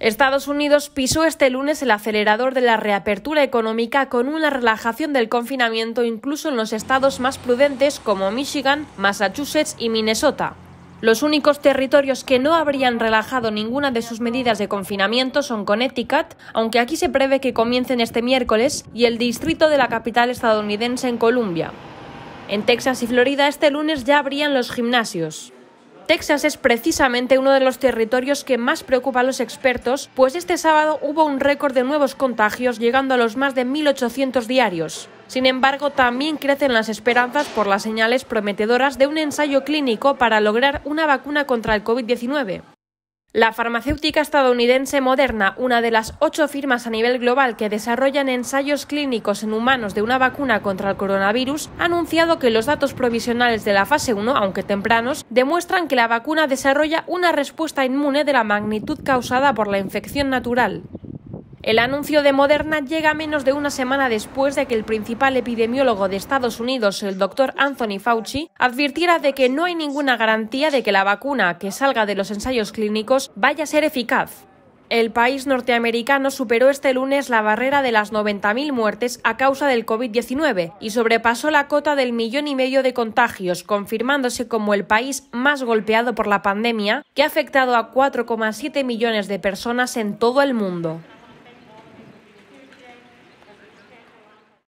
Estados Unidos pisó este lunes el acelerador de la reapertura económica con una relajación del confinamiento incluso en los estados más prudentes como Michigan, Massachusetts y Minnesota. Los únicos territorios que no habrían relajado ninguna de sus medidas de confinamiento son Connecticut, aunque aquí se prevé que comiencen este miércoles, y el distrito de la capital estadounidense en Columbia. En Texas y Florida este lunes ya abrían los gimnasios. Texas es precisamente uno de los territorios que más preocupa a los expertos, pues este sábado hubo un récord de nuevos contagios, llegando a los más de 1.800 diarios. Sin embargo, también crecen las esperanzas por las señales prometedoras de un ensayo clínico para lograr una vacuna contra el COVID-19. La farmacéutica estadounidense Moderna, una de las ocho firmas a nivel global que desarrollan ensayos clínicos en humanos de una vacuna contra el coronavirus, ha anunciado que los datos provisionales de la fase 1, aunque tempranos, demuestran que la vacuna desarrolla una respuesta inmune de la magnitud causada por la infección natural. El anuncio de Moderna llega menos de una semana después de que el principal epidemiólogo de Estados Unidos, el doctor Anthony Fauci, advirtiera de que no hay ninguna garantía de que la vacuna que salga de los ensayos clínicos vaya a ser eficaz. El país norteamericano superó este lunes la barrera de las 90.000 muertes a causa del COVID-19 y sobrepasó la cota del millón y medio de contagios, confirmándose como el país más golpeado por la pandemia, que ha afectado a 4,7 millones de personas en todo el mundo.